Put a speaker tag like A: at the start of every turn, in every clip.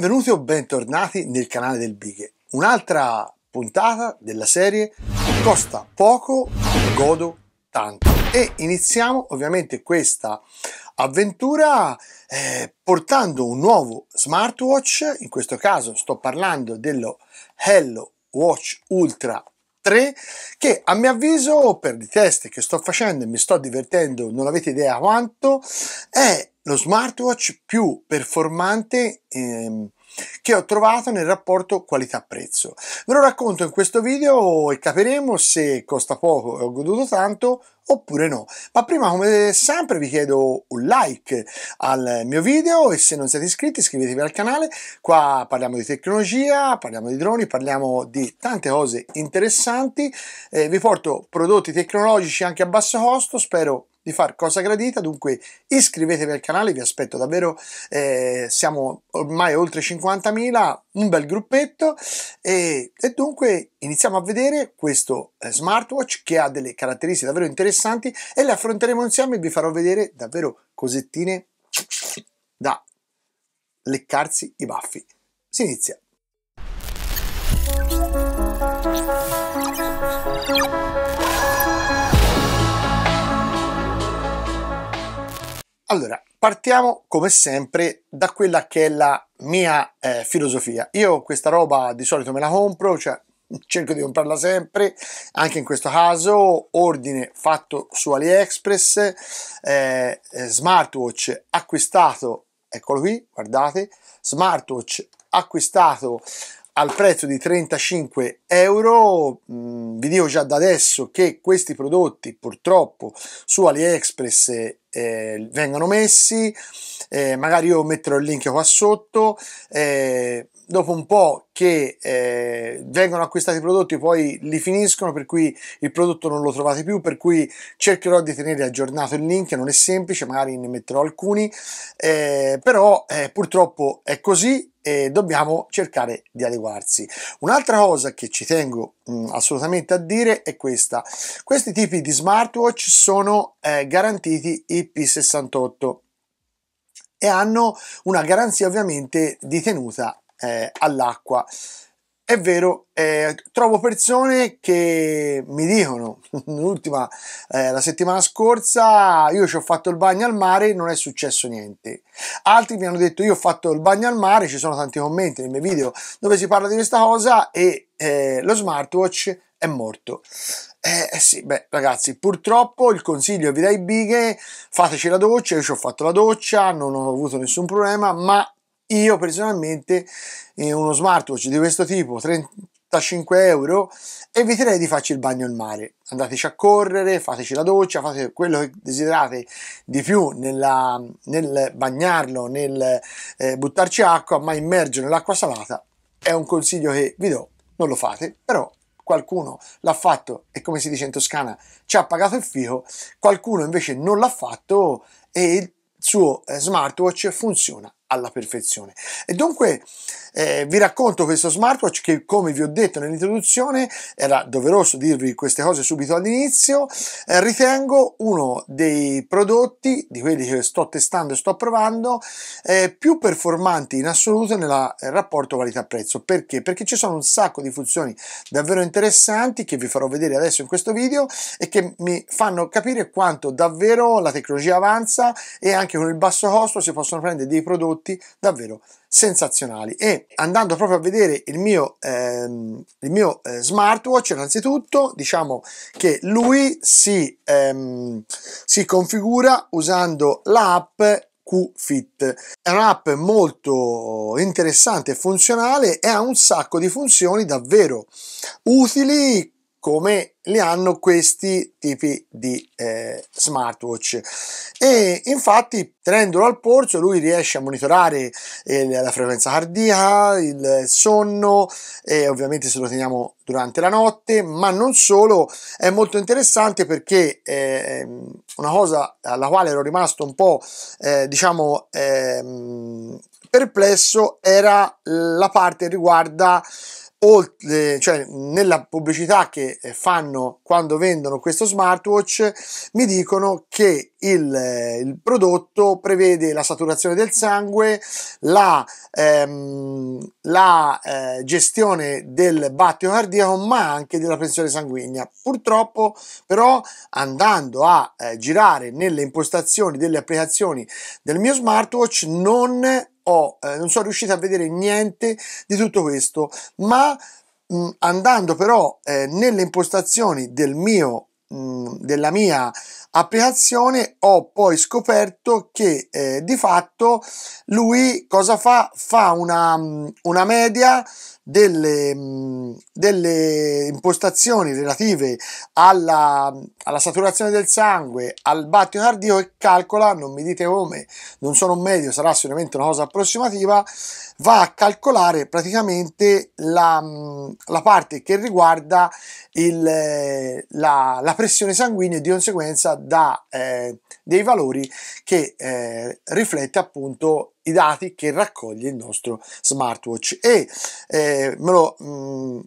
A: benvenuti o bentornati nel canale del Bighe. Un'altra puntata della serie Costa poco, godo tanto. E iniziamo ovviamente questa avventura eh, portando un nuovo smartwatch, in questo caso sto parlando dello Hello Watch Ultra 3 che a mio avviso per i test che sto facendo e mi sto divertendo non avete idea quanto è lo smartwatch più performante ehm, che ho trovato nel rapporto qualità-prezzo. Ve lo racconto in questo video e capiremo se costa poco e ho goduto tanto oppure no. Ma prima, come sempre, vi chiedo un like al mio video e se non siete iscritti iscrivetevi al canale. Qua parliamo di tecnologia, parliamo di droni, parliamo di tante cose interessanti. Eh, vi porto prodotti tecnologici anche a basso costo, spero di far cosa gradita, dunque iscrivetevi al canale, vi aspetto davvero, eh, siamo ormai oltre 50.000, un bel gruppetto e, e, dunque iniziamo a vedere questo eh, smartwatch che ha delle caratteristiche davvero interessanti e le affronteremo insieme e vi farò vedere davvero cosettine da leccarsi i baffi. Si inizia! Allora, partiamo come sempre da quella che è la mia eh, filosofia. Io questa roba di solito me la compro, cioè cerco di comprarla sempre, anche in questo caso ordine fatto su AliExpress, eh, eh smartwatch acquistato, eccolo qui, guardate, smartwatch acquistato al prezzo di 35 euro mm, vi dico già da adesso che questi prodotti purtroppo su AliExpress eh, eh, vengano messi, eh, magari io metterò il link qua sotto, eh, dopo un po' che eh, vengono acquistati i prodotti, poi li finiscono, per cui il prodotto non lo trovate più, per cui cercherò di tenere aggiornato il link, non è semplice, magari ne metterò alcuni, eh, però eh, purtroppo è così e dobbiamo cercare di adeguarsi. Un'altra cosa che ci tengo mh, mm, assolutamente a dire è questa. Questi tipi di smartwatch sono eh, garantiti IP68 e hanno una garanzia ovviamente di tenuta eh, all'acqua. È vero, eh, trovo persone che mi dicono, l'ultima, eh, la settimana scorsa, io ci ho fatto il bagno al mare non è successo niente. Altri mi hanno detto, io ho fatto il bagno al mare, ci sono tanti commenti nei miei video dove si parla di questa cosa e eh, lo smartwatch è morto. Eh, eh sì, beh ragazzi, purtroppo il consiglio vi dai bighe, fateci la doccia, io ci ho fatto la doccia, non ho avuto nessun problema, ma io personalmente eh, uno smartwatch di questo tipo, 35 euro, eviterei di farci il bagno al mare. Andateci a correre, fateci la doccia, fate quello che desiderate di più nella, nel bagnarlo, nel eh, buttarci acqua, ma immergere nell'acqua salata è un consiglio che vi do. Non lo fate, però qualcuno l'ha fatto e come si dice in Toscana ci ha pagato il fico, qualcuno invece non l'ha fatto e il suo eh, smartwatch funziona alla perfezione. E dunque eh, vi racconto questo smartwatch che come vi ho detto nell'introduzione era doveroso dirvi queste cose subito all'inizio, eh, ritengo uno dei prodotti di quelli che sto testando e sto provando eh, più performanti in assoluto nel eh, rapporto qualità-prezzo. Perché? Perché ci sono un sacco di funzioni davvero interessanti che vi farò vedere adesso in questo video e che mi fanno capire quanto davvero la tecnologia avanza e anche con il basso costo si possono prendere dei prodotti prodotti davvero sensazionali e andando proprio a vedere il mio, ehm, il mio eh, smartwatch innanzitutto diciamo che lui si, ehm, si configura usando l'app QFit. È un'app molto interessante e funzionale e ha un sacco di funzioni davvero utili come li hanno questi tipi di eh, smartwatch e infatti tenendolo al polso lui riesce a monitorare eh, la frequenza cardiaca, il sonno eh, ovviamente se lo teniamo durante la notte ma non solo è molto interessante perché ehm, una cosa alla quale ero rimasto un po' eh, diciamo ehm, perplesso era la parte che riguarda oltre, cioè nella pubblicità che eh, fanno quando vendono questo smartwatch mi dicono che il, eh, il prodotto prevede la saturazione del sangue, la, ehm, la eh, gestione del battito cardiaco ma anche della pressione sanguigna. Purtroppo però andando a eh, girare nelle impostazioni delle applicazioni del mio smartwatch non ho, eh, non sono riuscito a vedere niente di tutto questo, ma mh, mm, andando però eh, nelle impostazioni del mio, mh, mm, della mia applicazione ho poi scoperto che eh, di fatto lui cosa fa? Fa una, mm, una media delle, mm, delle, impostazioni relative alla, alla, saturazione del sangue, al battito cardio e calcola, non mi dite come, non sono un medio, sarà sicuramente una cosa approssimativa, va a calcolare praticamente la, mm, la parte che riguarda il, eh, la, la pressione sanguigna e di conseguenza da eh, dei valori che eh, riflette appunto i dati che raccoglie il nostro smartwatch e eh, me lo mh, mm,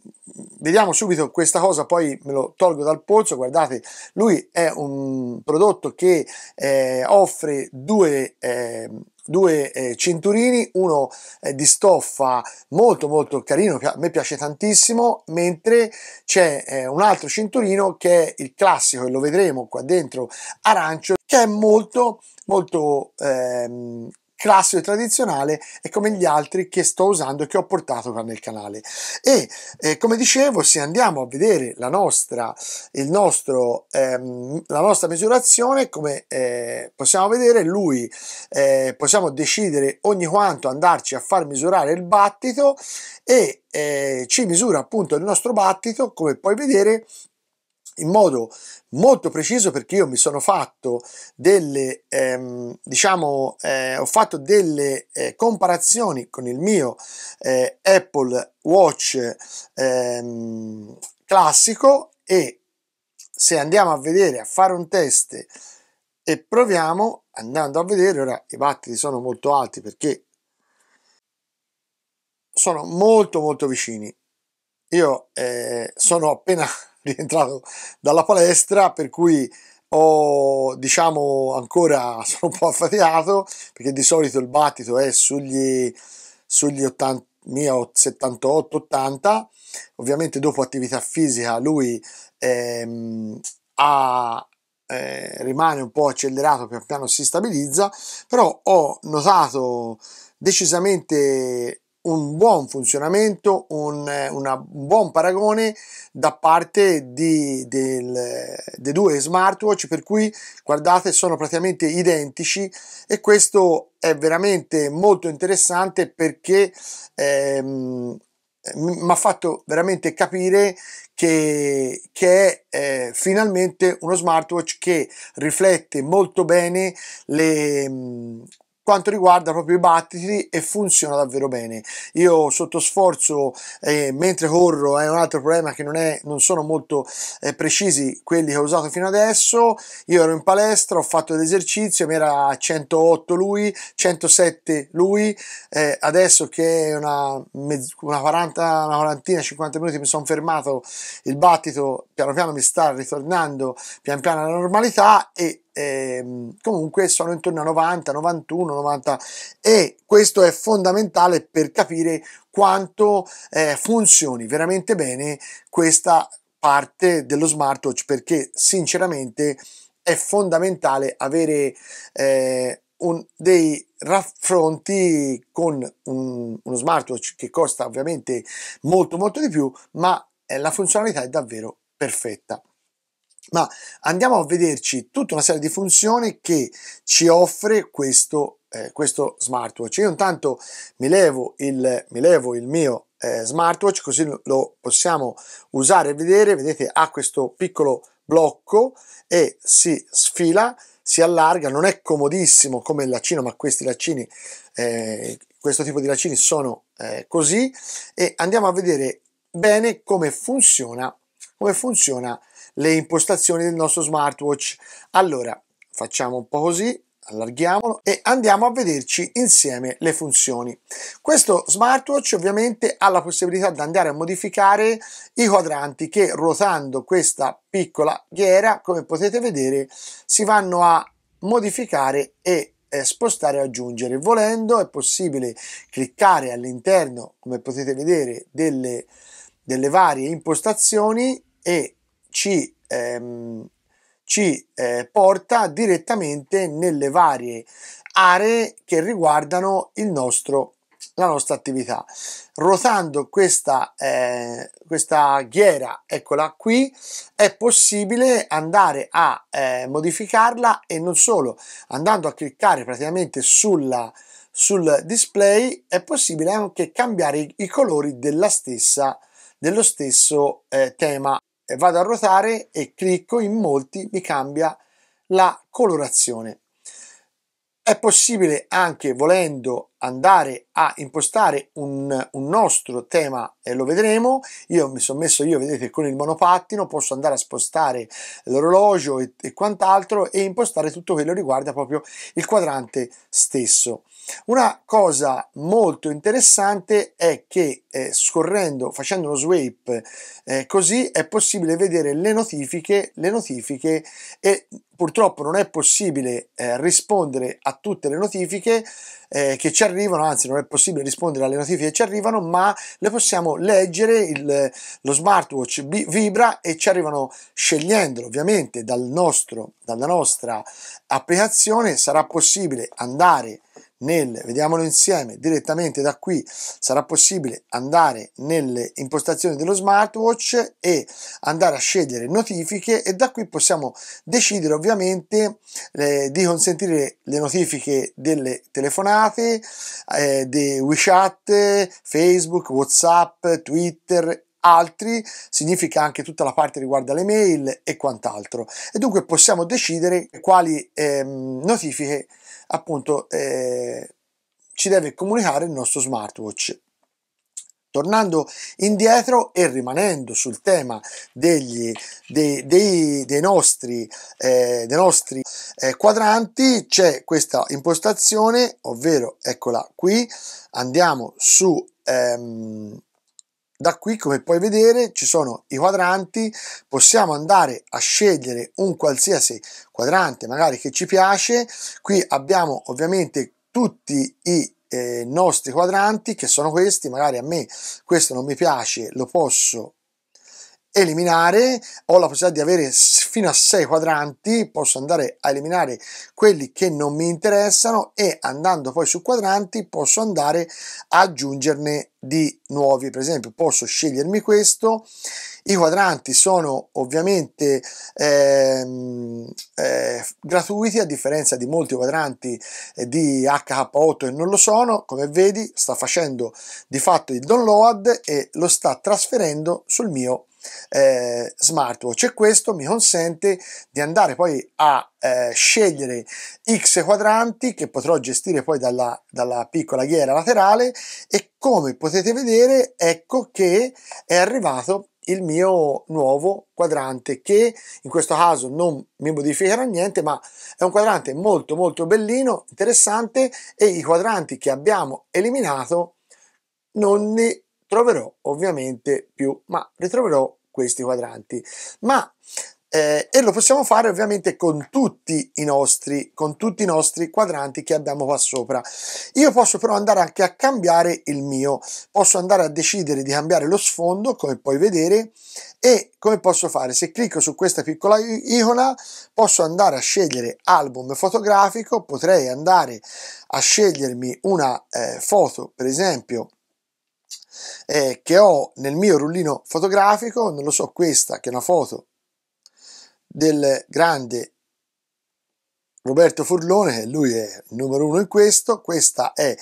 A: vediamo subito questa cosa poi me lo tolgo dal polso guardate lui è un prodotto che eh, offre due eh, due eh, cinturini, uno eh, di stoffa molto molto carino che a me piace tantissimo, mentre c'è eh, un altro cinturino che è il classico e lo vedremo qua dentro arancio che è molto molto ehm, classico e tradizionale e come gli altri che sto usando e che ho portato qua nel canale e eh, come dicevo se andiamo a vedere la nostra il nostro ehm, la nostra misurazione come eh, possiamo vedere lui eh, possiamo decidere ogni quanto andarci a far misurare il battito e eh, ci misura appunto il nostro battito come puoi vedere in modo molto preciso perché io mi sono fatto delle ehm, diciamo eh, ho fatto delle eh, comparazioni con il mio eh, Apple Watch ehm, classico e se andiamo a vedere a fare un test e proviamo andando a vedere ora i battiti sono molto alti perché sono molto molto vicini io eh, sono appena rientrato dalla palestra, per cui ho, diciamo, ancora sono un po' affaticato, perché di solito il battito è sugli, sugli 80, 78-80, ovviamente dopo attività fisica lui ehm, ha, eh, rimane un po' accelerato, pian piano si stabilizza, però ho notato decisamente un buon funzionamento, un, una, un, buon paragone da parte di, del, dei due smartwatch, per cui guardate sono praticamente identici e questo è veramente molto interessante perché ehm, mi ha fatto veramente capire che, che è eh, finalmente uno smartwatch che riflette molto bene le, quanto riguarda proprio i battiti e funziona davvero bene. Io sotto sforzo eh, mentre corro è un altro problema che non, è, non sono molto eh, precisi quelli che ho usato fino adesso. Io ero in palestra, ho fatto l'esercizio, mi era 108 lui, 107 lui, eh, adesso che è una, mezz- una, 40, una quarantina, 50 minuti mi sono fermato, il battito piano piano mi sta ritornando pian piano alla normalità e eh, comunque sono intorno a 90, 91, 90 e questo è fondamentale per capire quanto eh, funzioni veramente bene questa parte dello smartwatch perché sinceramente è fondamentale avere eh, un, dei raffronti con un, uno smartwatch che costa ovviamente molto molto di più ma eh, la funzionalità è davvero perfetta ma andiamo a vederci tutta una serie di funzioni che ci offre questo, eh, questo smartwatch. Io intanto mi levo il, mi levo il mio eh, smartwatch così lo possiamo usare e vedere, vedete ha questo piccolo blocco e si sfila, si allarga, non è comodissimo come il lacino, ma questi lacini, eh, questo tipo di lacini sono eh, così e andiamo a vedere bene come funziona, come funziona le impostazioni del nostro smartwatch. Allora, facciamo un po' così, allarghiamolo e andiamo a vederci insieme le funzioni. Questo smartwatch ovviamente ha la possibilità di andare a modificare i quadranti che ruotando questa piccola ghiera, come potete vedere, si vanno a modificare e eh, spostare e aggiungere. Volendo è possibile cliccare all'interno, come potete vedere, delle, delle varie impostazioni e ci, ehm, ci eh, porta direttamente nelle varie aree che riguardano il nostro la nostra attività ruotando questa, eh, questa ghiera eccola qui è possibile andare a eh, modificarla e non solo andando a cliccare praticamente sulla, sul display è possibile anche cambiare i, colori della stessa dello stesso eh, tema vado a ruotare e clicco in molti mi cambia la colorazione è possibile anche volendo andare a impostare un, un nostro tema e lo vedremo io mi sono messo io vedete con il monopattino posso andare a spostare l'orologio e, e quant'altro e impostare tutto quello riguarda proprio il quadrante stesso una cosa molto interessante è che eh, scorrendo, facendo uno swipe eh, così, è possibile vedere le notifiche, le notifiche e purtroppo non è possibile eh, rispondere a tutte le notifiche eh, che ci arrivano arrivano, anzi non è possibile rispondere alle notifiche che ci arrivano, ma le possiamo leggere, il, lo smartwatch vibra e ci arrivano scegliendolo ovviamente dal nostro, dalla nostra applicazione, sarà possibile andare a nel, vediamolo insieme, direttamente da qui sarà possibile andare nelle impostazioni dello smartwatch e andare a scegliere notifiche e da qui possiamo decidere ovviamente eh, di consentire le notifiche delle telefonate, eh, di WeChat, Facebook, Whatsapp, Twitter altri, significa anche tutta la parte riguardo le mail e quant'altro. E dunque possiamo decidere quali ehm, notifiche appunto eh, ci deve comunicare il nostro smartwatch. Tornando indietro e rimanendo sul tema degli, dei, dei, dei nostri, eh, dei nostri eh, quadranti, c'è questa impostazione, ovvero eccola qui, andiamo su ehm, da qui, come puoi vedere, ci sono i quadranti, possiamo andare a scegliere un qualsiasi quadrante magari che ci piace. Qui abbiamo ovviamente tutti i eh, nostri quadranti che sono questi, magari a me questo non mi piace, lo posso eliminare, ho la possibilità di avere fino a 6 quadranti, posso andare a eliminare quelli che non mi interessano e andando poi su quadranti posso andare a aggiungerne di nuovi, per esempio posso scegliermi questo, i quadranti sono ovviamente ehm, eh, gratuiti a differenza di molti quadranti eh, di HK8 e non lo sono, come vedi sta facendo di fatto il download e lo sta trasferendo sul mio eh, smartwatch e questo mi consente di andare poi a eh, scegliere x quadranti che potrò gestire poi dalla, dalla piccola ghiera laterale e come potete vedere ecco che è arrivato il mio nuovo quadrante che in questo caso non mi modificherà niente ma è un quadrante molto molto bellino interessante e i quadranti che abbiamo eliminato non ne troverò ovviamente più, ma ritroverò questi quadranti. Ma eh, e lo possiamo fare ovviamente con tutti i nostri con tutti i nostri quadranti che abbiamo qua sopra io posso però andare anche a cambiare il mio posso andare a decidere di cambiare lo sfondo come puoi vedere e come posso fare se clicco su questa piccola icona posso andare a scegliere album fotografico potrei andare a scegliermi una eh, foto per esempio eh, che ho nel mio rullino fotografico, non lo so, questa che è una foto del grande Roberto Furlone, che lui è il numero uno in questo, questa è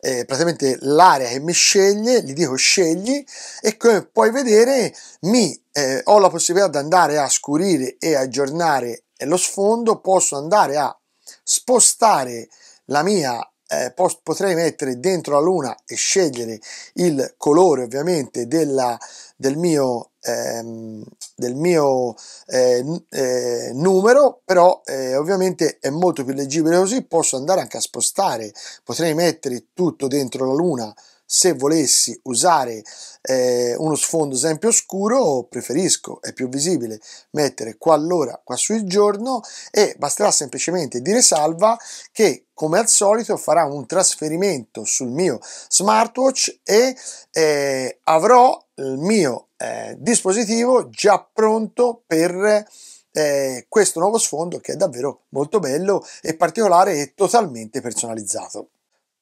A: eh, praticamente l'area che mi sceglie, gli dico scegli e come puoi vedere mi, eh, ho la possibilità di andare a scurire e aggiornare lo sfondo, posso andare a spostare la mia eh, potrei mettere dentro la luna e scegliere il colore ovviamente della, del mio, ehm, del mio eh, eh, numero però eh, ovviamente è molto più leggibile così posso andare anche a spostare potrei mettere tutto dentro la luna se volessi usare eh, uno sfondo esempio oscuro preferisco, è più visibile, mettere qua l'ora, qua sul giorno e basterà semplicemente dire salva che come al solito farà un trasferimento sul mio smartwatch e eh, avrò il mio eh, dispositivo già pronto per eh, questo nuovo sfondo che è davvero molto bello e particolare e totalmente personalizzato.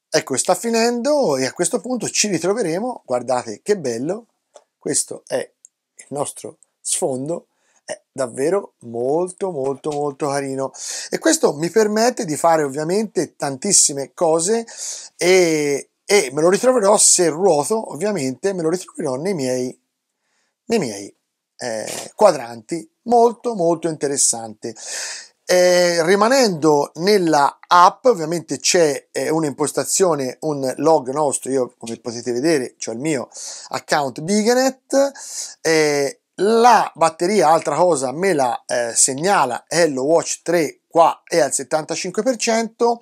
A: Ecco, sta finendo e a questo punto ci ritroveremo, guardate che bello, questo è il nostro sfondo, è davvero molto molto molto carino e questo mi permette di fare ovviamente tantissime cose e, e me lo ritroverò se ruoto ovviamente me lo ritroverò nei miei, nei miei eh, quadranti molto molto interessante eh, rimanendo nella app, ovviamente c'è eh, un'impostazione, un log nostro, io come potete vedere ho il mio account Biganet, eh, la batteria, altra cosa, me la eh, segnala Hello Watch 3 qua è al 75%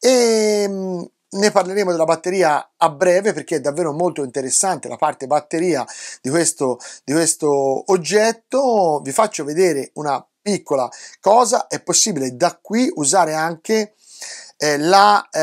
A: e ehm, ne parleremo della batteria a breve perché è davvero molto interessante la parte batteria di questo, di questo oggetto. Vi faccio vedere una piccola cosa è possibile da qui usare anche eh, la, eh,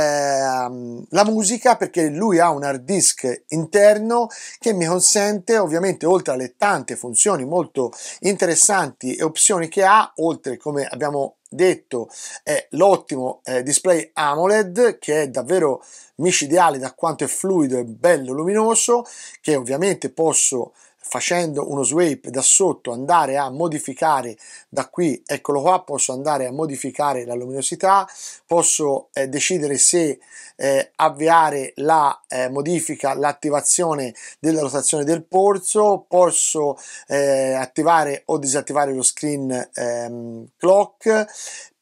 A: la, musica perché lui ha un hard disk interno che mi consente ovviamente oltre alle tante funzioni molto interessanti e opzioni che ha oltre come abbiamo detto è l'ottimo eh, display AMOLED che è davvero micidiale da quanto è fluido e bello luminoso che ovviamente posso facendo uno swipe da sotto andare a modificare da qui eccolo qua posso andare a modificare la luminosità posso eh, decidere se eh, avviare la eh, modifica l'attivazione della rotazione del polso posso eh, attivare o disattivare lo screen ehm, clock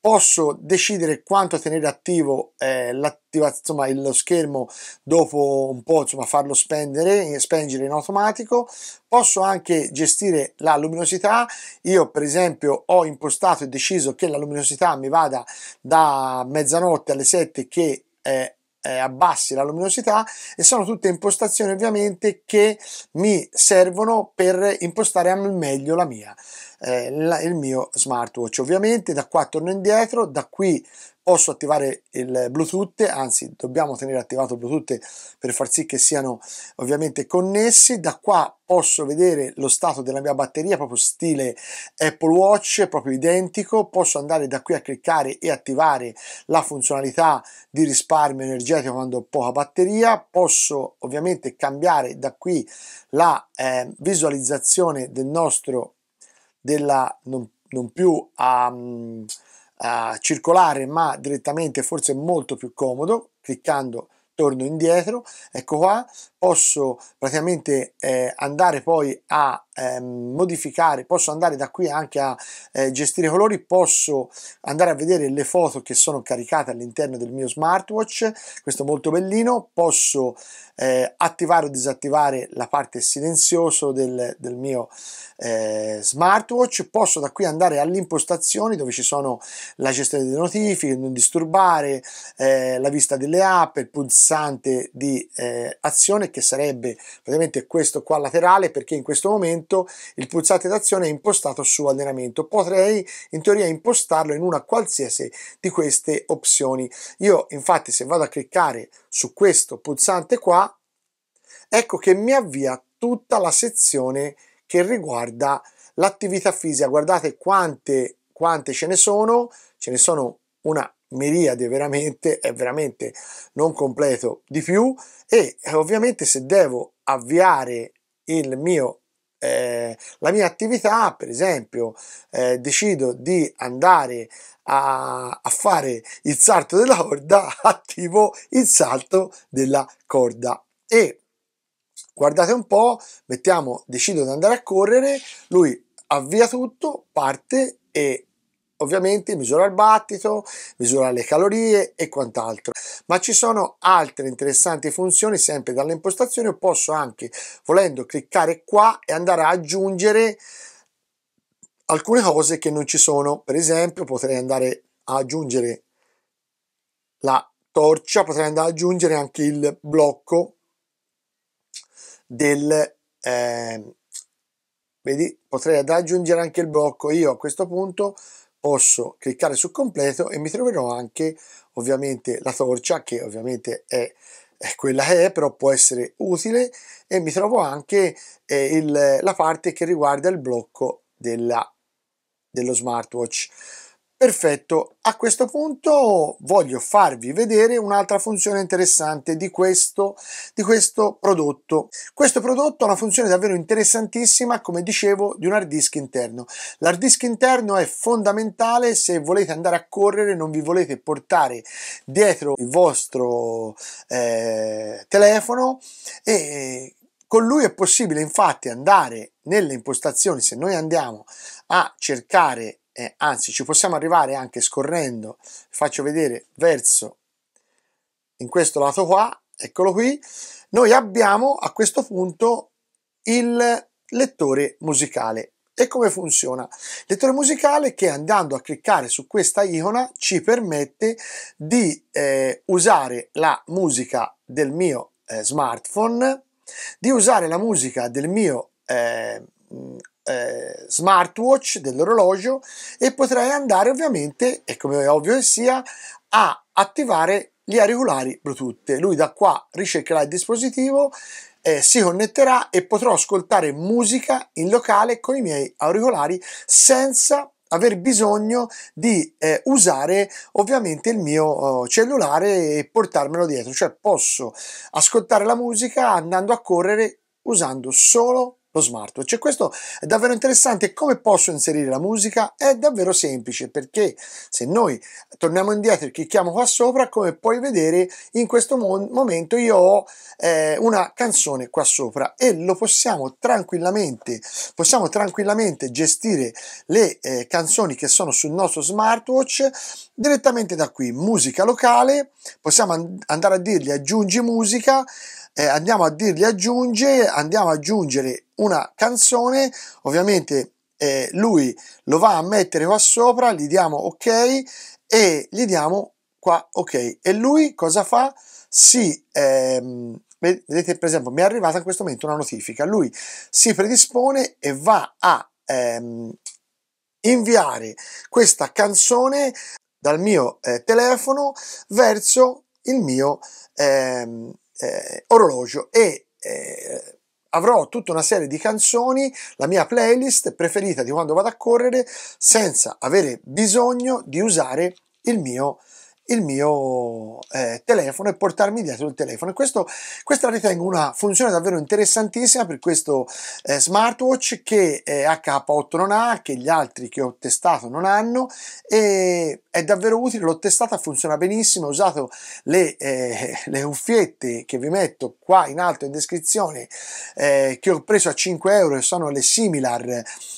A: posso decidere quanto tenere attivo eh, insomma, lo schermo dopo un po', insomma, farlo spendere, eh, spengere in automatico. Posso anche gestire la luminosità. Io, per esempio, ho impostato e deciso che la luminosità mi vada da mezzanotte alle 7 che eh, eh, abbassi la luminosità e sono tutte impostazioni ovviamente che mi servono per impostare al meglio la mia eh, la, il mio smartwatch. Ovviamente da qua torno indietro, da qui posso attivare il Bluetooth, anzi dobbiamo tenere attivato il Bluetooth per far sì che siano ovviamente connessi. Da qua posso vedere lo stato della mia batteria, proprio stile Apple Watch, proprio identico. Posso andare da qui a cliccare e attivare la funzionalità di risparmio energetico quando ho poca batteria. Posso ovviamente cambiare da qui la eh, visualizzazione del nostro della non, non più a, mm, a circolare ma direttamente forse molto più comodo cliccando torno indietro ecco qua posso praticamente eh, andare poi a eh, modificare, posso andare da qui anche a eh, gestire i colori, posso andare a vedere le foto che sono caricate all'interno del mio smartwatch, questo è molto bellino, posso eh, attivare o disattivare la parte silenzioso del, del mio eh, smartwatch, posso da qui andare alle impostazioni dove ci sono la gestione delle notifiche, non disturbare, eh, la vista delle app, il pulsante di azione che sarebbe praticamente questo qua laterale perché in questo momento il pulsante d'azione è impostato su allenamento. Potrei in teoria impostarlo in una qualsiasi di queste opzioni. Io infatti se vado a cliccare su questo pulsante qua, ecco che mi avvia tutta la sezione che riguarda l'attività fisica. Guardate quante, quante ce ne sono, ce ne sono una miriade veramente è veramente non completo di più e eh, ovviamente se devo avviare il mio eh, la mia attività per esempio eh, decido di andare a, a fare il salto della corda attivo il salto della corda e guardate un po mettiamo decido di andare a correre lui avvia tutto parte e ovviamente misura il battito, misura le calorie e quant'altro. Ma ci sono altre interessanti funzioni sempre dalle impostazioni, posso anche volendo cliccare qua e andare a aggiungere alcune cose che non ci sono. Per esempio, potrei andare a aggiungere la torcia, potrei andare ad aggiungere anche il blocco del eh, vedi potrei ad aggiungere anche il blocco io a questo punto posso cliccare su completo e mi troverò anche ovviamente la torcia che ovviamente è, è quella che è però può essere utile e mi trovo anche eh, il, la parte che riguarda il blocco della, dello smartwatch Perfetto, a questo punto voglio farvi vedere un'altra funzione interessante di questo, di questo prodotto. Questo prodotto ha una funzione davvero interessantissima, come dicevo, di un hard disk interno. L'hard disk interno è fondamentale se volete andare a correre, non vi volete portare dietro il vostro eh, telefono e eh, con lui è possibile infatti andare nelle impostazioni, se noi andiamo a cercare eh, anzi ci possiamo arrivare anche scorrendo, faccio vedere verso in questo lato qua, eccolo qui, noi abbiamo a questo punto il lettore musicale. E come funziona? Lettore musicale che andando a cliccare su questa icona ci permette di eh, usare la musica del mio eh, smartphone, di usare la musica del mio eh, eh, smartwatch, dell'orologio e potrai andare ovviamente, e come è ovvio che sia, a attivare gli auricolari Bluetooth. Lui da qua ricercherà il dispositivo, eh, si connetterà e potrò ascoltare musica in locale con i miei auricolari senza aver bisogno di eh, usare ovviamente il mio eh, cellulare e portarmelo dietro, cioè posso ascoltare la musica andando a correre usando solo lo smartwatch. E questo è davvero interessante. Come posso inserire la musica? È davvero semplice perché se noi torniamo indietro e clicchiamo qua sopra, come puoi vedere, in questo momento io ho eh, una canzone qua sopra e lo possiamo tranquillamente, possiamo tranquillamente gestire le eh, canzoni che sono sul nostro smartwatch direttamente da qui. Musica locale, possiamo and- andare a dirgli aggiungi musica. Eh, andiamo a dirgli aggiunge, andiamo ad aggiungere una canzone, ovviamente eh, lui lo va a mettere qua sopra, gli diamo ok e gli diamo qua ok e lui cosa fa? Si ehm, vedete per esempio mi è arrivata in questo momento una notifica, lui si predispone e va a ehm, inviare questa canzone dal mio eh, telefono verso il mio ehm, eh, orologio e eh, avrò tutta una serie di canzoni, la mia playlist preferita di quando vado a correre, senza avere bisogno di usare il mio il mio eh, telefono e portarmi dietro il telefono. E questo, questa ritengo una funzione davvero interessantissima per questo eh, smartwatch che eh, H8 non ha, che gli altri che ho testato non hanno e è davvero utile, l'ho testata, funziona benissimo, ho usato le, eh, le uffiette che vi metto qua in alto in descrizione eh, che ho preso a 5 euro e sono le similar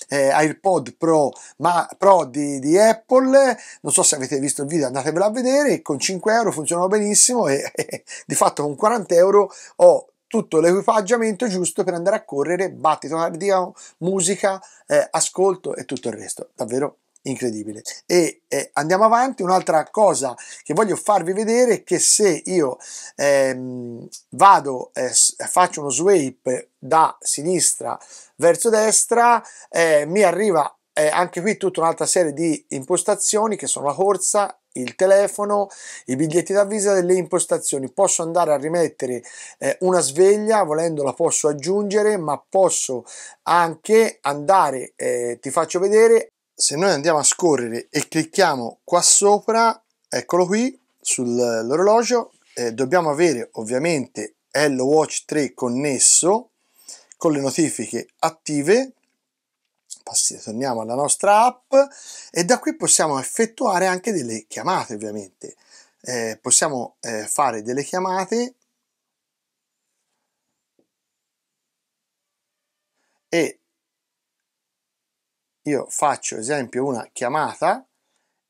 A: eh, AirPod Pro, ma, Pro di, di, Apple, non so se avete visto il video andatevelo a vedere, con 5 euro funzionano benissimo e, e di fatto con 40 euro ho tutto l'equipaggiamento giusto per andare a correre, battito cardiaco, musica, eh, ascolto e tutto il resto, davvero incredibile. E eh, andiamo avanti, un'altra cosa che voglio farvi vedere è che se io ehm, vado, eh, faccio uno swipe da sinistra verso destra, eh, mi arriva eh, anche qui tutta un'altra serie di impostazioni che sono la corsa, il telefono, i biglietti da visita e le impostazioni. Posso andare a rimettere eh, una sveglia, volendo la posso aggiungere, ma posso anche andare, eh, ti faccio vedere, se noi andiamo a scorrere e clicchiamo qua sopra, eccolo qui, sull'orologio, eh, dobbiamo avere ovviamente Hello Watch 3 connesso con le notifiche attive, Passi, torniamo alla nostra app e da qui possiamo effettuare anche delle chiamate ovviamente, eh, possiamo eh, fare delle chiamate e io faccio esempio una chiamata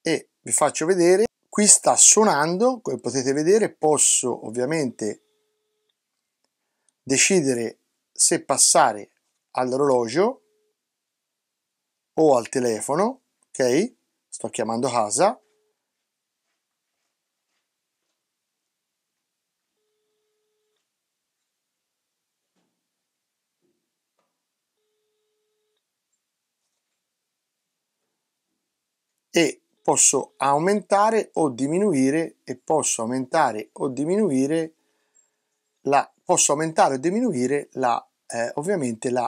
A: e vi faccio vedere qui sta suonando come potete vedere posso ovviamente decidere se passare all'orologio o al telefono ok sto chiamando casa posso aumentare o diminuire e posso aumentare o diminuire la posso aumentare o diminuire la eh, ovviamente la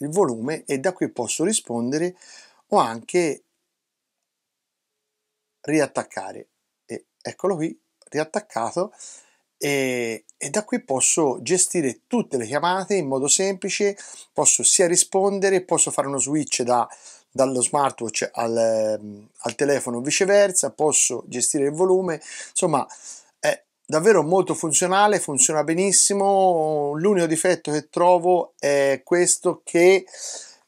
A: il volume e da qui posso rispondere o anche riattaccare e eccolo qui riattaccato e, e, da qui posso gestire tutte le chiamate in modo semplice posso sia rispondere posso fare uno switch da dallo smartwatch al, ehm, al telefono viceversa, posso gestire il volume, insomma è davvero molto funzionale, funziona benissimo, l'unico difetto che trovo è questo che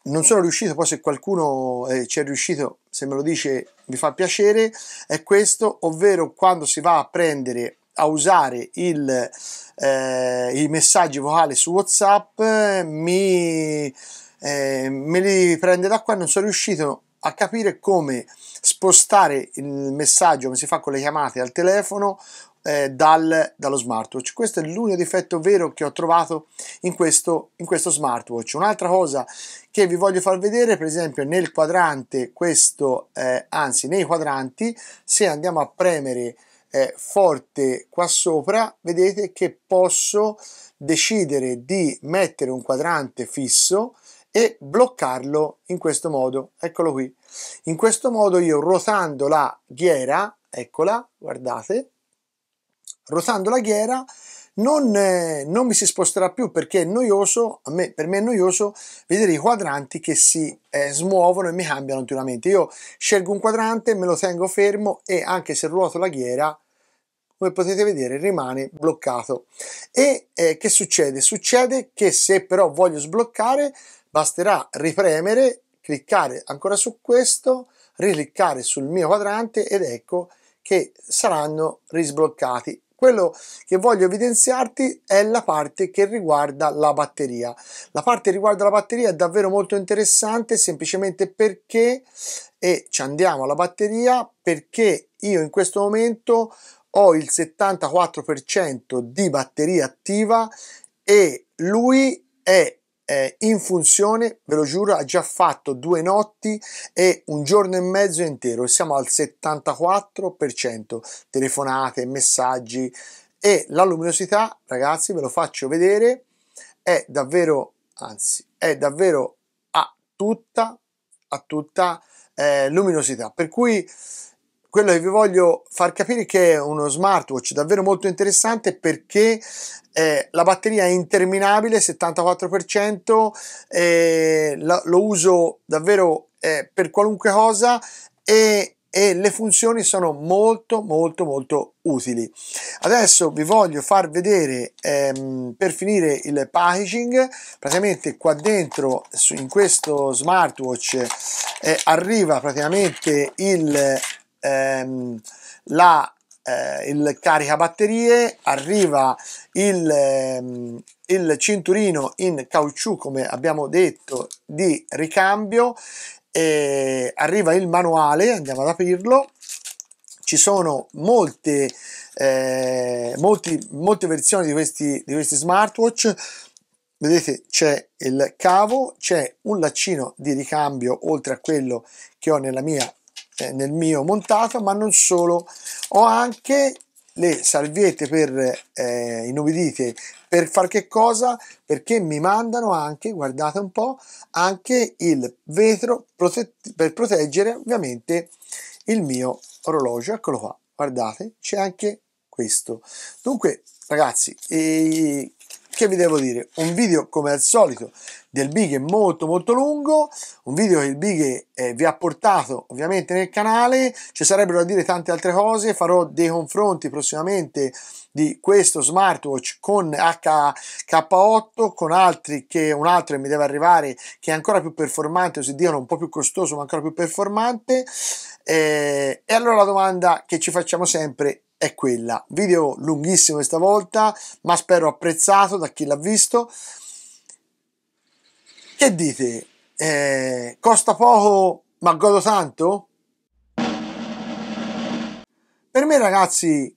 A: non sono riuscito, poi se qualcuno eh, ci è riuscito, se me lo dice mi fa piacere, è questo, ovvero quando si va a prendere a usare il, eh, i messaggi vocali su WhatsApp, eh, mi eh, me li prende da qua non sono riuscito a capire come spostare il messaggio come si fa con le chiamate al telefono eh, dal, dallo smartwatch questo è l'unico difetto vero che ho trovato in questo, in questo smartwatch un'altra cosa che vi voglio far vedere per esempio nel quadrante questo eh, anzi nei quadranti se andiamo a premere eh, forte qua sopra vedete che posso decidere di mettere un quadrante fisso e bloccarlo in questo modo, eccolo qui. In questo modo io rotando la ghiera, eccola, guardate, rotando la ghiera non, eh, non, mi si sposterà più perché è noioso, a me, per me è noioso vedere i quadranti che si eh, smuovono e mi cambiano continuamente. Io scelgo un quadrante, me lo tengo fermo e anche se ruoto la ghiera, come potete vedere, rimane bloccato. E eh, che succede? Succede che se però voglio sbloccare, basterà ripremere, cliccare ancora su questo, ricliccare sul mio quadrante ed ecco che saranno risbloccati. Quello che voglio evidenziarti è la parte che riguarda la batteria. La parte che riguarda la batteria è davvero molto interessante semplicemente perché, e ci andiamo alla batteria, perché io in questo momento ho il 74% di batteria attiva e lui è eh, in funzione, ve lo giuro, ha già fatto due notti e un giorno e mezzo intero. Siamo al 74% telefonate, messaggi e la luminosità, ragazzi, ve lo faccio vedere, è davvero, anzi, è davvero a tutta, a tutta eh, luminosità. Per cui quello che vi voglio far capire è che è uno smartwatch davvero molto interessante perché eh, la batteria è interminabile, 74%, eh, la, lo uso davvero eh, per qualunque cosa e, e le funzioni sono molto molto molto utili. Adesso vi voglio far vedere ehm, per finire il packaging, praticamente qua dentro in questo smartwatch eh, arriva praticamente il ehm, la, eh, il caricabatterie, arriva il, ehm, il cinturino in caucciù, come abbiamo detto, di ricambio, eh, arriva il manuale, andiamo ad aprirlo, ci sono molte, eh, molti, molte versioni di questi, di questi smartwatch, vedete c'è il cavo, c'è un laccino di ricambio oltre a quello che ho nella mia eh, nel mio montato ma non solo ho anche le salviette per eh, inumidite per far che cosa? Perché mi mandano anche, guardate un po', anche il vetro prote per proteggere ovviamente il mio orologio. Eccolo qua, guardate, c'è anche questo. Dunque, ragazzi, eh, che vi devo dire? Un video come al solito del Big è molto molto lungo, un video che il Big eh, vi ha portato ovviamente nel canale, ci sarebbero da dire tante altre cose, farò dei confronti prossimamente di questo smartwatch con HK8, con altri che un altro che mi deve arrivare che è ancora più performante, così dicono un po' più costoso ma ancora più performante. Eh, e allora la domanda che ci facciamo sempre è quella. Video lunghissimo questa volta, ma spero apprezzato da chi l'ha visto. Che dite? Eh, costa poco, ma godo tanto? Per me, ragazzi,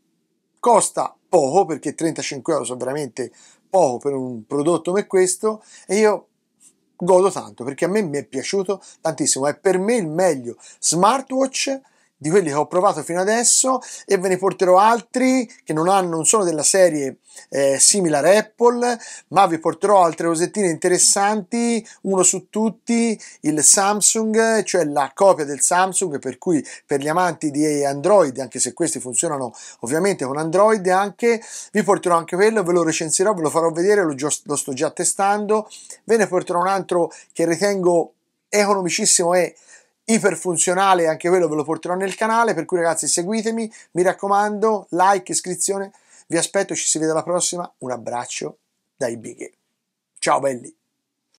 A: costa poco perché 35 euro sono veramente poco per un prodotto come questo e io godo tanto perché a me mi è piaciuto tantissimo. È per me il meglio smartwatch di quelli che ho provato fino adesso e ve ne porterò altri che non, hanno, non sono della serie eh, similare Apple, ma vi porterò altre cosettine interessanti, uno su tutti, il Samsung, cioè la copia del Samsung, per cui per gli amanti di Android, anche se questi funzionano ovviamente con Android anche, vi porterò anche quello, ve lo recensirò, ve lo farò vedere, lo, lo sto già testando, ve ne porterò un altro che ritengo economicissimo e iperfunzionale, anche quello ve lo porterò nel canale, per cui ragazzi seguitemi, mi raccomando, like, iscrizione, vi aspetto, ci si vede alla prossima, un abbraccio dai bighe. Ciao belli!